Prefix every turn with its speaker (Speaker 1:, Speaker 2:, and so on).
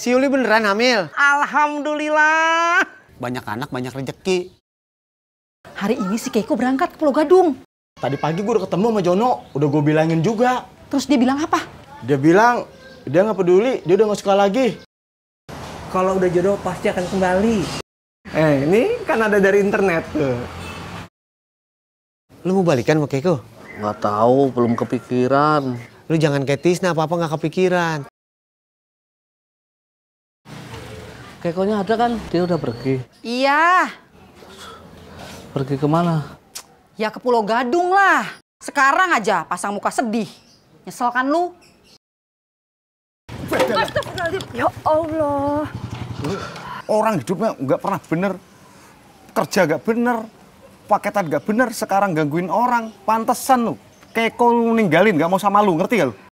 Speaker 1: Si Yuli beneran hamil? Alhamdulillah.
Speaker 2: Banyak anak, banyak rezeki. Hari ini si Keiko berangkat ke Pulau Gadung. Tadi pagi gue udah ketemu sama Jono, udah gue bilangin juga. Terus dia bilang apa? Dia bilang, dia gak peduli, dia udah gak suka lagi. Kalau udah jodoh pasti akan kembali. Eh, ini kan ada dari internet tuh. Lu mau balikan sama
Speaker 1: Keiko? Gak tau, belum kepikiran. Lu jangan ketis, Tisna, apa-apa nggak kepikiran.
Speaker 3: Kekonya ada kan? Dia udah pergi.
Speaker 4: Iya.
Speaker 3: Pergi kemana?
Speaker 4: Ya ke Pulau Gadung lah. Sekarang aja pasang muka sedih. Nyesel kan lu? Ya Allah.
Speaker 5: Orang hidupnya nggak pernah bener. Kerja nggak bener. Paketan nggak bener. Sekarang gangguin orang.
Speaker 3: Pantesan lu. Keko lu ninggalin nggak mau sama lu. Ngerti gak lu?